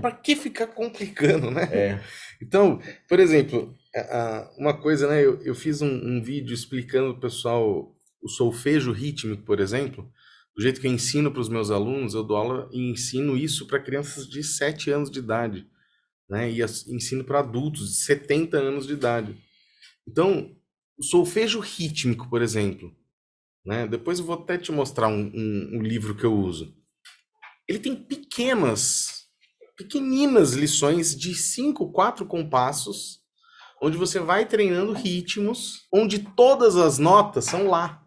Para que ficar complicando, né? É. Então, por exemplo, uma coisa, né? Eu, eu fiz um, um, vídeo explicando o pessoal o solfejo rítmico, por exemplo. Do jeito que eu ensino para os meus alunos, eu dou aula e ensino isso para crianças de 7 anos de idade. Né? E ensino para adultos de 70 anos de idade. Então, o solfejo rítmico, por exemplo. Né? Depois eu vou até te mostrar um, um, um livro que eu uso. Ele tem pequenas pequeninas lições de cinco, quatro compassos, onde você vai treinando ritmos, onde todas as notas são lá.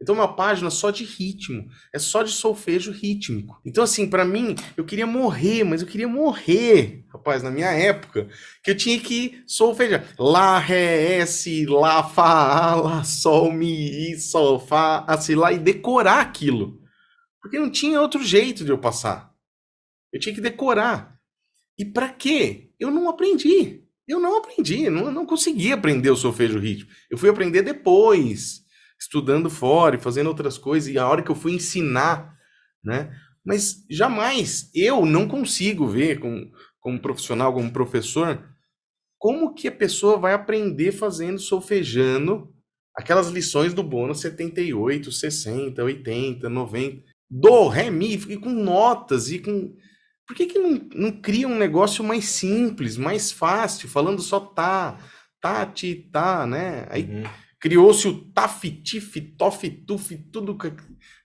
Então, uma página só de ritmo, é só de solfejo rítmico. Então, assim, para mim, eu queria morrer, mas eu queria morrer, rapaz, na minha época, que eu tinha que solfejar. Lá, ré, S, lá, fá, lá, sol, mi, sol, fá, assim, lá, e decorar aquilo. Porque não tinha outro jeito de eu passar. Eu tinha que decorar. E para quê? Eu não aprendi. Eu não aprendi, não, não consegui aprender o solfejo ritmo. Eu fui aprender depois, estudando fora e fazendo outras coisas, e a hora que eu fui ensinar, né? Mas jamais eu não consigo ver, como, como profissional, como professor, como que a pessoa vai aprender fazendo, solfejando aquelas lições do bônus 78, 60, 80, 90, do, ré, mi, e com notas e com por que, que não, não cria um negócio mais simples, mais fácil, falando só tá, tá, ti, tá, né? Aí uhum. criou-se o tafitifi, tá, tofitufi, tudo.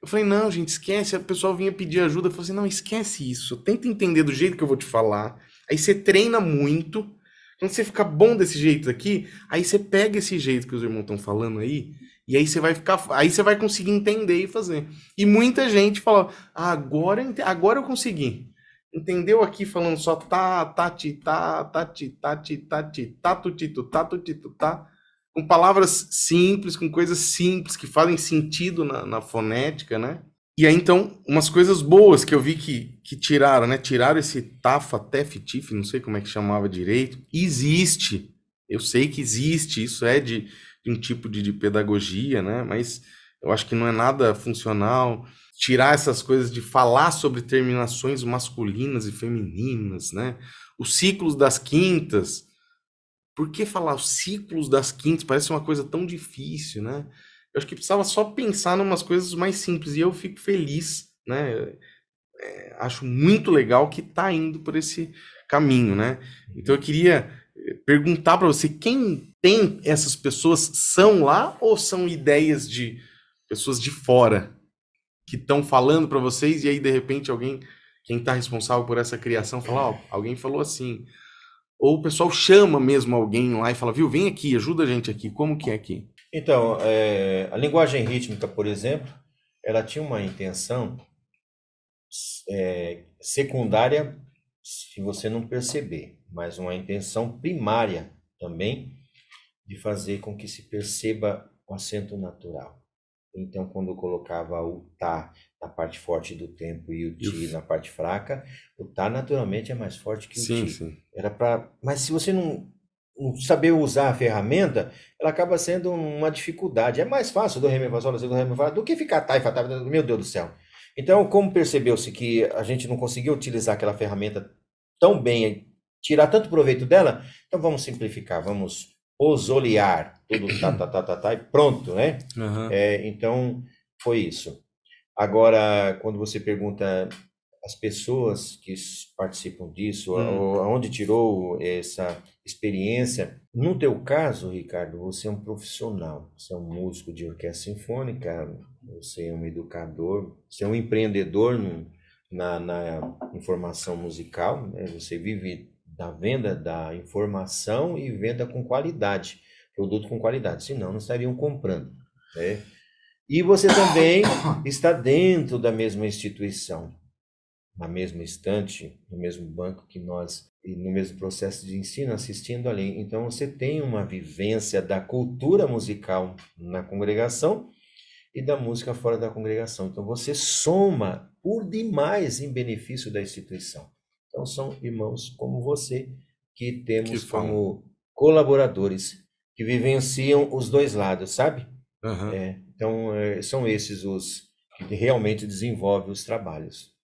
Eu falei, não, gente, esquece. O pessoal vinha pedir ajuda. Eu falei assim, não, esquece isso. Tenta entender do jeito que eu vou te falar. Aí você treina muito. Quando você ficar bom desse jeito aqui, aí você pega esse jeito que os irmãos estão falando aí, e aí você vai ficar, aí você vai conseguir entender e fazer. E muita gente fala: agora, agora eu consegui. Entendeu aqui falando só tá, tá, ti, tá, tá, ti, tá, ti, tá, ti, tá, tu, ti, tu, tá, tu, ti, tu, tá. Com palavras simples, com coisas simples, que fazem sentido na, na fonética, né? E aí, então, umas coisas boas que eu vi que, que tiraram, né? Tiraram esse tafa, tef, tif, não sei como é que chamava direito. Existe. Eu sei que existe. Isso é de, de um tipo de, de pedagogia, né? Mas eu acho que não é nada funcional. Tirar essas coisas de falar sobre terminações masculinas e femininas, né? Os ciclos das quintas. Por que falar os ciclos das quintas? Parece uma coisa tão difícil, né? Eu acho que precisava só pensar em umas coisas mais simples. E eu fico feliz, né? É, acho muito legal que está indo por esse caminho, né? Então eu queria eh, perguntar para você quem tem essas pessoas são lá ou são ideias de pessoas de fora que estão falando para vocês e aí de repente alguém, quem está responsável por essa criação, fala, ó, alguém falou assim. Ou o pessoal chama mesmo alguém lá e fala, viu, vem aqui, ajuda a gente aqui, como que é aqui? Então, é, a linguagem rítmica, por exemplo, ela tinha uma intenção é, secundária, se você não perceber, mas uma intenção primária também de fazer com que se perceba o acento natural. Então, quando colocava o tá na parte forte do tempo e o ti na parte fraca, o tá naturalmente é mais forte que o ti. Era para, mas se você não, saber usar a ferramenta, ela acaba sendo uma dificuldade. É mais fácil do ré mi fá do ré do que ficar tá e fá tá, meu Deus do céu. Então, como percebeu-se que a gente não conseguiu utilizar aquela ferramenta tão bem, tirar tanto proveito dela, então vamos simplificar, vamos osolear tudo tá, tá, tá, tá, tá e pronto, né? Uhum. É, então, foi isso. Agora, quando você pergunta as pessoas que participam disso, uhum. aonde tirou essa experiência, no teu caso, Ricardo, você é um profissional, você é um músico de orquestra sinfônica, você é um educador, você é um empreendedor no, na, na informação musical, né? você vive da venda da informação e venda com qualidade produto com qualidade, senão não estariam comprando. Né? E você também está dentro da mesma instituição, na mesma estante, no mesmo banco que nós, e no mesmo processo de ensino, assistindo ali. Então você tem uma vivência da cultura musical na congregação e da música fora da congregação. Então você soma por demais em benefício da instituição. Então são irmãos como você que temos que como colaboradores que vivenciam os dois lados, sabe? Uhum. É, então, é, são esses os que realmente desenvolvem os trabalhos.